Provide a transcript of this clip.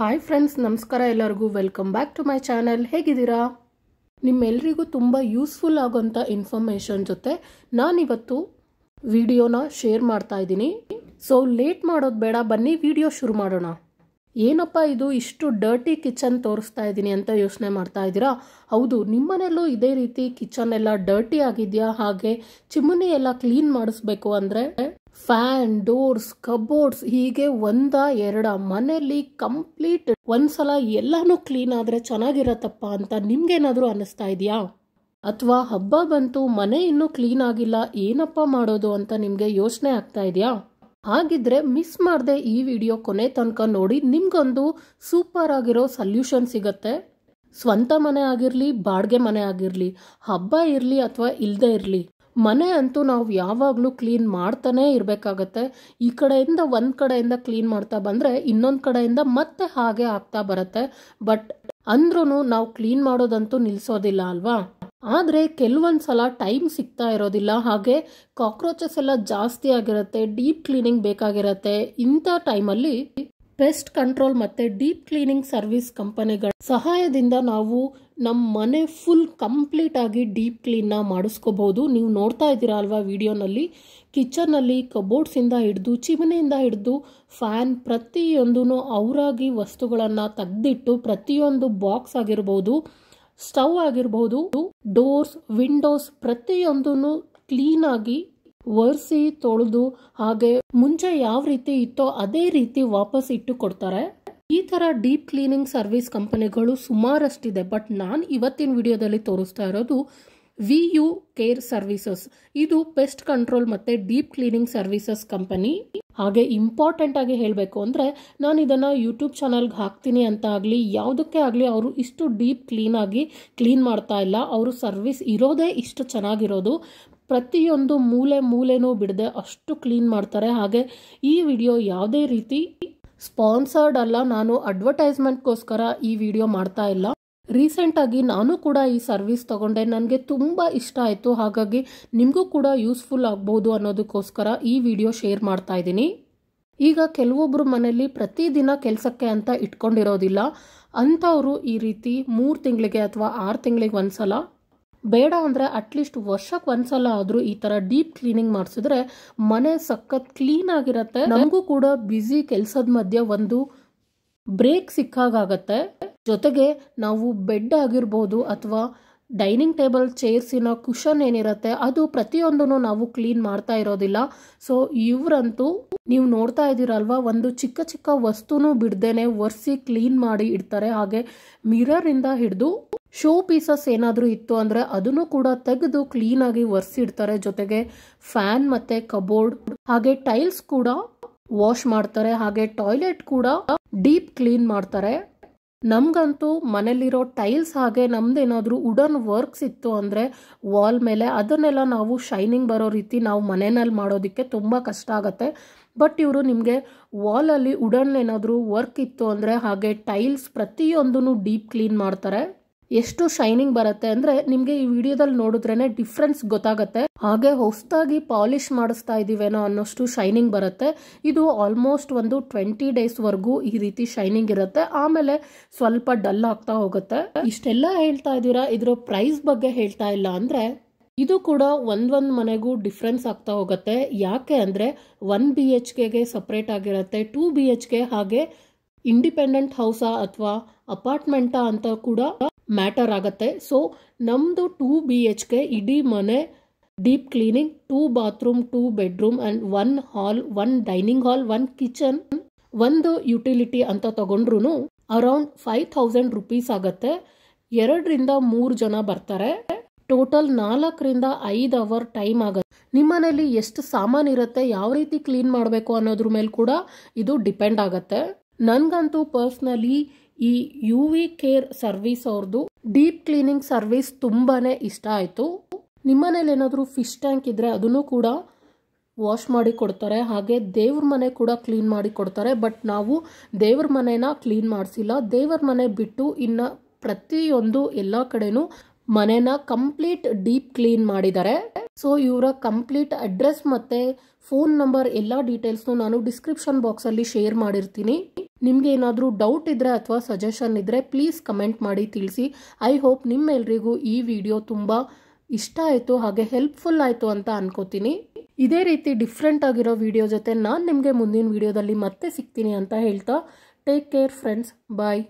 hi friends ನಮಸ್ಕಾರ ಎಲ್ಲರಿಗೂ welcome back to my channel ಹೇಗಿದ್ದೀರಾ ನಿಮ್ಮೆಲ್ಲರಿಗೂ ತುಂಬ ಯೂಸ್ಫುಲ್ ಆಗೋಂಥ ಇನ್ಫಾರ್ಮೇಷನ್ ಜೊತೆ ನಾನಿವತ್ತು ವಿಡಿಯೋನ ಶೇರ್ ಮಾಡ್ತಾ ಇದ್ದೀನಿ ಸೊ ಲೇಟ್ ಮಾಡೋದು ಬೇಡ ಬನ್ನಿ ವಿಡಿಯೋ ಶುರು ಮಾಡೋಣ ಏನಪ್ಪ ಇದು ಇಷ್ಟು ಡರ್ಟಿ ಕಿಚನ್ ತೋರಿಸ್ತಾ ಇದ್ದೀನಿ ಅಂತ ಯೋಚನೆ ಮಾಡ್ತಾ ಇದ್ದೀರಾ ಹೌದು ನಿಮ್ಮನೆಯಲ್ಲೂ ಇದೇ ರೀತಿ ಕಿಚನ್ ಎಲ್ಲ ಡರ್ಟಿ ಆಗಿದೆಯಾ ಹಾಗೆ ಚಿಮುನಿ ಎಲ್ಲ ಕ್ಲೀನ್ ಮಾಡಿಸ್ಬೇಕು ಅಂದರೆ ಫ್ಯಾನ್ ಡೋರ್ಸ್ ಕಬೋರ್ಡ್ಸ್ ಹೀಗೆ ಒಂದ ಎರಡ ಮನೆಯಲ್ಲಿ ಕಂಪ್ಲೀಟ್ ಒಂದ್ಸಲ ಎಲ್ಲಾನು ಕ್ಲೀನ್ ಆದ್ರೆ ಚೆನ್ನಾಗಿರತ್ತಪ್ಪ ಅಂತ ನಿಮ್ಗೇನಾದ್ರೂ ಅನಿಸ್ತಾ ಇದೆಯಾ ಅಥವಾ ಹಬ್ಬ ಬಂತು ಮನೆ ಇನ್ನೂ ಕ್ಲೀನ್ ಆಗಿಲ್ಲ ಏನಪ್ಪ ಮಾಡೋದು ಅಂತ ನಿಮಗೆ ಯೋಚನೆ ಆಗ್ತಾ ಇದೆಯಾ ಹಾಗಿದ್ರೆ ಮಿಸ್ ಮಾಡದೆ ಈ ವಿಡಿಯೋ ಕೊನೆ ತನಕ ನೋಡಿ ನಿಮ್ಗೊಂದು ಸೂಪರ್ ಆಗಿರೋ ಸಲ್ಯೂಷನ್ ಸಿಗತ್ತೆ ಸ್ವಂತ ಮನೆ ಆಗಿರಲಿ ಬಾಡಿಗೆ ಮನೆ ಆಗಿರಲಿ ಹಬ್ಬ ಇರಲಿ ಅಥವಾ ಇಲ್ಲದೆ ಇರಲಿ ಮನೆ ಅಂತೂ ನಾವು ಯಾವಾಗಲೂ ಕ್ಲೀನ್ ಮಾಡ್ತಾನೆ ಇರಬೇಕಾಗತ್ತೆ ಈ ಕಡೆಯಿಂದ ಒಂದು ಕಡೆಯಿಂದ ಕ್ಲೀನ್ ಮಾಡ್ತಾ ಬಂದರೆ ಇನ್ನೊಂದು ಕಡೆಯಿಂದ ಮತ್ತೆ ಹಾಗೆ ಆಗ್ತಾ ಬರುತ್ತೆ ಬಟ್ ಅಂದ್ರೂ ನಾವು ಕ್ಲೀನ್ ಮಾಡೋದಂತೂ ನಿಲ್ಲಿಸೋದಿಲ್ಲ ಅಲ್ವಾ ಆದರೆ ಕೆಲವೊಂದು ಸಲ ಟೈಮ್ ಸಿಗ್ತಾ ಇರೋದಿಲ್ಲ ಹಾಗೆ ಕಾಕ್ರೋಚಸ್ ಎಲ್ಲ ಜಾಸ್ತಿ ಆಗಿರುತ್ತೆ ಡೀಪ್ ಕ್ಲೀನಿಂಗ್ ಬೇಕಾಗಿರುತ್ತೆ ಇಂಥ ಟೈಮಲ್ಲಿ ಪೆಸ್ಟ್ ಕಂಟ್ರೋಲ್ ಮತ್ತು ಡೀಪ್ ಕ್ಲೀನಿಂಗ್ ಸರ್ವಿಸ್ ಕಂಪನಿಗಳ ಸಹಾಯದಿಂದ ನಾವು ನಮ್ಮ ಮನೆ ಫುಲ್ ಕಂಪ್ಲೀಟ್ ಆಗಿ ಡೀಪ್ ಕ್ಲೀನ್ನ ಮಾಡಿಸ್ಕೋಬಹುದು ನೀವು ನೋಡ್ತಾ ಇದ್ದೀರಾ ಅಲ್ವಾ ವಿಡಿಯೋನಲ್ಲಿ ಕಿಚನ್ನಲ್ಲಿ ಕಬೋರ್ಡ್ಸಿಂದ ಹಿಡಿದು ಚಿಮನೆಯಿಂದ ಹಿಡಿದು ಫ್ಯಾನ್ ಪ್ರತಿಯೊಂದೂ ಅವರಾಗಿ ವಸ್ತುಗಳನ್ನು ತೆಗೆದಿಟ್ಟು ಪ್ರತಿಯೊಂದು ಬಾಕ್ಸ್ ಆಗಿರ್ಬೋದು ಸ್ಟವ್ ಆಗಿರ್ಬೋದು ಡೋರ್ಸ್ ವಿಂಡೋಸ್ ಪ್ರತಿಯೊಂದೂ ಕ್ಲೀನಾಗಿ ಒರೆಸಿ ತೊಳೆದು ಹಾಗೆ ಮುಂಚೆ ಯಾವ ರೀತಿ ಇತ್ತೋ ಅದೇ ರೀತಿ ವಾಪಸ್ ಇಟ್ಟು ಕೊಡ್ತಾರೆ ಈ ತರ ಡೀಪ್ ಕ್ಲೀನಿಂಗ್ ಸರ್ವಿಸ್ ಕಂಪನಿಗಳು ಸುಮಾರಷ್ಟಿದೆ ಬಟ್ ನಾನು ಇವತ್ತಿನ ವಿಡಿಯೋದಲ್ಲಿ ತೋರಿಸ್ತಾ ಇರೋದು ವಿ ಯು ಕೇರ್ ಸರ್ವಿಸಸ್ ಇದು ಪೆಸ್ಟ್ ಕಂಟ್ರೋಲ್ ಮತ್ತೆ ಡೀಪ್ ಕ್ಲೀನಿಂಗ್ ಸರ್ವಿಸಸ್ ಕಂಪನಿ ಹಾಗೆ ಇಂಪಾರ್ಟೆಂಟ್ ಆಗಿ ಹೇಳಬೇಕು ಅಂದ್ರೆ ನಾನು ಇದನ್ನ ಯೂಟ್ಯೂಬ್ ಚಾನಲ್ಗೆ ಹಾಕ್ತೀನಿ ಅಂತ ಆಗ್ಲಿ ಯಾವುದಕ್ಕೆ ಆಗಲಿ ಅವರು ಇಷ್ಟು ಡೀಪ್ ಆಗಿ ಕ್ಲೀನ್ ಮಾಡ್ತಾ ಇಲ್ಲ ಅವರು ಸರ್ವಿಸ್ ಇರೋದೇ ಇಷ್ಟು ಚೆನ್ನಾಗಿರೋದು ಪ್ರತಿಯೊಂದು ಮೂಲೆ ಮೂಲೆನೂ ಬಿಡದೆ ಅಷ್ಟು ಕ್ಲೀನ್ ಮಾಡ್ತಾರೆ ಹಾಗೆ ಈ ವಿಡಿಯೋ ಯಾವುದೇ ರೀತಿ ಸ್ಪಾನ್ಸರ್ಡ್ ಅಲ್ಲ ನಾನು ಅಡ್ವರ್ಟೈಸ್ಮೆಂಟ್ಗೋಸ್ಕರ ಈ ವಿಡಿಯೋ ಮಾಡ್ತಾ ಇಲ್ಲ ರೀಸೆಂಟಾಗಿ ನಾನು ಕೂಡ ಈ ಸರ್ವಿಸ್ ತಗೊಂಡೆ ನನಗೆ ತುಂಬ ಇಷ್ಟ ಆಯಿತು ಹಾಗಾಗಿ ನಿಮಗೂ ಕೂಡ ಯೂಸ್ಫುಲ್ ಆಗ್ಬೋದು ಅನ್ನೋದಕ್ಕೋಸ್ಕರ ಈ ವಿಡಿಯೋ ಶೇರ್ ಮಾಡ್ತಾ ಇದ್ದೀನಿ ಈಗ ಕೆಲವೊಬ್ಬರು ಮನೆಯಲ್ಲಿ ಪ್ರತಿದಿನ ಕೆಲಸಕ್ಕೆ ಅಂತ ಇಟ್ಕೊಂಡಿರೋದಿಲ್ಲ ಅಂಥವರು ಈ ರೀತಿ ಮೂರು ತಿಂಗಳಿಗೆ ಅಥವಾ ಆರು ತಿಂಗಳಿಗೆ ಒಂದು ಸಲ ಬೇಡ ಅಂದರೆ ಅಟ್ಲೀಸ್ಟ್ ವರ್ಷಕ್ಕೆ ಒಂದ್ಸಲ ಆದರೂ ಈ ಥರ ಡೀಪ್ ಕ್ಲೀನಿಂಗ್ ಮಾಡಿಸಿದ್ರೆ ಮನೆ ಸಖತ್ ಕ್ಲೀನ್ ಆಗಿರುತ್ತೆ ನಮಗೂ ಕೂಡ ಬ್ಯುಸಿ ಕೆಲಸದ ಮಧ್ಯೆ ಒಂದು ಬ್ರೇಕ್ ಸಿಕ್ಕಾಗತ್ತೆ ಜೊತೆಗೆ ನಾವು ಬೆಡ್ ಆಗಿರ್ಬೋದು ಅಥವಾ ಡೈನಿಂಗ್ ಟೇಬಲ್ ಚೇರ್ಸಿನ ಕುಷನ್ ಏನಿರುತ್ತೆ ಅದು ಪ್ರತಿಯೊಂದನ್ನು ನಾವು ಕ್ಲೀನ್ ಮಾಡ್ತಾ ಇರೋದಿಲ್ಲ ಸೊ ಇವರಂತೂ ನೀವು ನೋಡ್ತಾ ಇದ್ದೀರಲ್ವಾ ಒಂದು ಚಿಕ್ಕ ಚಿಕ್ಕ ವಸ್ತುನೂ ಬಿಡ್ದೇನೆ ಒರೆಸಿ ಕ್ಲೀನ್ ಮಾಡಿ ಇಡ್ತಾರೆ ಹಾಗೆ ಮಿರರಿಂದ ಹಿಡಿದು ಶೋ ಪೀಸಸ್ ಏನಾದರೂ ಇತ್ತು ಅಂದರೆ ಅದನ್ನು ಕೂಡ ತೆಗೆದು ಕ್ಲೀನಾಗಿ ಒರೆಸಿಡ್ತಾರೆ ಜೊತೆಗೆ ಫ್ಯಾನ್ ಮತ್ತು ಕಬೋರ್ಡ್ ಹಾಗೆ ಟೈಲ್ಸ್ ಕೂಡ ವಾಶ್ ಮಾಡ್ತಾರೆ ಹಾಗೆ ಟಾಯ್ಲೆಟ್ ಕೂಡ ಡೀಪ್ ಕ್ಲೀನ್ ಮಾಡ್ತಾರೆ ನಮಗಂತೂ ಮನೇಲಿರೋ ಟೈಲ್ಸ್ ಹಾಗೆ ನಮ್ದೇನಾದರೂ ವುಡನ್ ವರ್ಕ್ಸ್ ಇತ್ತು ಅಂದರೆ ವಾಲ್ ಮೇಲೆ ಅದನ್ನೆಲ್ಲ ನಾವು ಶೈನಿಂಗ್ ಬರೋ ರೀತಿ ನಾವು ಮನೆಯಲ್ಲಿ ಮಾಡೋದಕ್ಕೆ ತುಂಬ ಕಷ್ಟ ಆಗುತ್ತೆ ಬಟ್ ಇವರು ನಿಮಗೆ ವಾಲಲ್ಲಿ ವುಡನ್ ಏನಾದರೂ ವರ್ಕ್ ಇತ್ತು ಅಂದರೆ ಹಾಗೆ ಟೈಲ್ಸ್ ಪ್ರತಿಯೊಂದೂ ಡೀಪ್ ಕ್ಲೀನ್ ಮಾಡ್ತಾರೆ ಎಷ್ಟು ಶೈನಿಂಗ್ ಬರುತ್ತೆ ಅಂದ್ರೆ ನಿಮಗೆ ಈ ವಿಡಿಯೋದಲ್ಲಿ ನೋಡಿದ್ರೇನೆ ಡಿಫ್ರೆನ್ಸ್ ಗೊತ್ತಾಗುತ್ತೆ ಹಾಗೆ ಹೊಸದಾಗಿ ಪಾಲಿಶ್ ಮಾಡಿಸ್ತಾ ಇದೀವೇನೋ ಅನ್ನೋಷ್ಟು ಶೈನಿಂಗ್ ಬರುತ್ತೆ ಇದು ಆಲ್ಮೋಸ್ಟ್ ಒಂದು ಟ್ವೆಂಟಿ ಡೇಸ್ವರೆಗೂ ಈ ರೀತಿ ಶೈನಿಂಗ್ ಇರುತ್ತೆ ಆಮೇಲೆ ಸ್ವಲ್ಪ ಡಲ್ ಆಗ್ತಾ ಹೋಗುತ್ತೆ ಇಷ್ಟೆಲ್ಲ ಹೇಳ್ತಾ ಇದೀರಾ ಇದರ ಪ್ರೈಸ್ ಬಗ್ಗೆ ಹೇಳ್ತಾ ಇಲ್ಲ ಅಂದ್ರೆ ಇದು ಕೂಡ ಒಂದೊಂದು ಮನೆಗೂ ಡಿಫ್ರೆನ್ಸ್ ಆಗ್ತಾ ಹೋಗುತ್ತೆ ಯಾಕೆ ಅಂದ್ರೆ ಒನ್ ಬಿ ಎಚ್ ಕೆಗೆ ಸಪ್ರೇಟ್ ಆಗಿರುತ್ತೆ ಟೂ ಬಿ ಎಚ್ ಕೆ ಹಾಗೆ ಇಂಡಿಪೆಂಡೆಂಟ್ ಹೌಸಾ ಅಥವಾ ಅಪಾರ್ಟ್ಮೆಂಟಾ ಅಂತ ಕೂಡ ಮ್ಯಾಟರ್ ಆಗುತ್ತೆ ಸೊ ನಮ್ಮದು ಟೂ ಬಿ ಎಚ್ ಕೆ ಇಡೀ ಮನೆ deep cleaning two bathroom two bedroom and one hall one dining hall one kitchen ಒಂದು ಯುಟಿಲಿಟಿ ಅಂತ ತಗೊಂಡ್ರು ಅರೌಂಡ್ ಫೈವ್ ಥೌಸಂಡ್ ರುಪೀಸ್ ಆಗುತ್ತೆ ಎರಡರಿಂದ ಮೂರು ಜನ ಬರ್ತಾರೆ ಟೋಟಲ್ ನಾಲ್ಕರಿಂದ ಐದು ಅವರ್ ಟೈಮ್ ಆಗುತ್ತೆ ನಿಮ್ಮ ಮನೇಲಿ ಎಷ್ಟು ಸಾಮಾನು ಇರುತ್ತೆ ಯಾವ ರೀತಿ ಕ್ಲೀನ್ ಮಾಡಬೇಕು ಅನ್ನೋದ್ರ ಮೇಲೆ ಕೂಡ ಇದು ಡಿಪೆಂಡ್ ಆಗುತ್ತೆ ನನಗಂತೂ ಪರ್ಸ್ನಲಿ ಈ ಯು ವಿ ಕೇರ್ ಸರ್ವಿಸ್ ಅವ್ರದ್ದು ಡೀಪ್ ಕ್ಲೀನಿಂಗ್ ಸರ್ವಿಸ್ ತುಂಬಾನೇ ಇಷ್ಟ ಆಯಿತು ನಿಮ್ಮನೇಲಿ ಏನಾದರೂ ಫಿಶ್ ಟ್ಯಾಂಕ್ ಇದ್ದರೆ ಅದನ್ನು ಕೂಡ ವಾಶ್ ಮಾಡಿ ಕೊಡ್ತಾರೆ ಹಾಗೆ ದೇವ್ರ ಮನೆ ಕೂಡ ಕ್ಲೀನ್ ಮಾಡಿ ಕೊಡ್ತಾರೆ ಬಟ್ ನಾವು ದೇವ್ರ ಮನೇನ ಕ್ಲೀನ್ ಮಾಡಿಸಿಲ್ಲ ದೇವ್ರ ಮನೆ ಬಿಟ್ಟು ಇನ್ನು ಪ್ರತಿಯೊಂದು ಎಲ್ಲ ಕಡೆನೂ ಮನೇನ ಕಂಪ್ಲೀಟ್ ಡೀಪ್ ಕ್ಲೀನ್ ಮಾಡಿದ್ದಾರೆ ಸೊ ಇವರ ಕಂಪ್ಲೀಟ್ ಅಡ್ರೆಸ್ ಮತ್ತೆ ಫೋನ್ ನಂಬರ್ ಎಲ್ಲ ಡೀಟೇಲ್ಸ್ನು ನಾನು ಡಿಸ್ಕ್ರಿಪ್ಷನ್ ಬಾಕ್ಸಲ್ಲಿ ಶೇರ್ ಮಾಡಿರ್ತೀನಿ ನಿಮಗೆ ಏನಾದರೂ ಡೌಟ್ ಇದ್ದರೆ ಅಥವಾ ಸಜೆಷನ್ ಇದ್ದರೆ ಪ್ಲೀಸ್ ಕಮೆಂಟ್ ಮಾಡಿ ತಿಳಿಸಿ ಐ ಹೋಪ್ ನಿಮ್ಮೆಲ್ರಿಗೂ ಈ ವಿಡಿಯೋ ತುಂಬ ಇಷ್ಟ ಆಯಿತು ಹಾಗೆ ಹೆಲ್ಪ್ಫುಲ್ ಆಯಿತು ಅಂತ ಅನ್ಕೋತೀನಿ ಇದೇ ರೀತಿ ಡಿಫ್ರೆಂಟ್ ಆಗಿರೋ ವಿಡಿಯೋ ಜೊತೆ ನಾನು ನಿಮಗೆ ಮುಂದಿನ ವಿಡಿಯೋದಲ್ಲಿ ಮತ್ತೆ ಸಿಗ್ತೀನಿ ಅಂತ ಹೇಳ್ತಾ ಟೇಕ್ ಕೇರ್ ಫ್ರೆಂಡ್ಸ್ ಬಾಯ್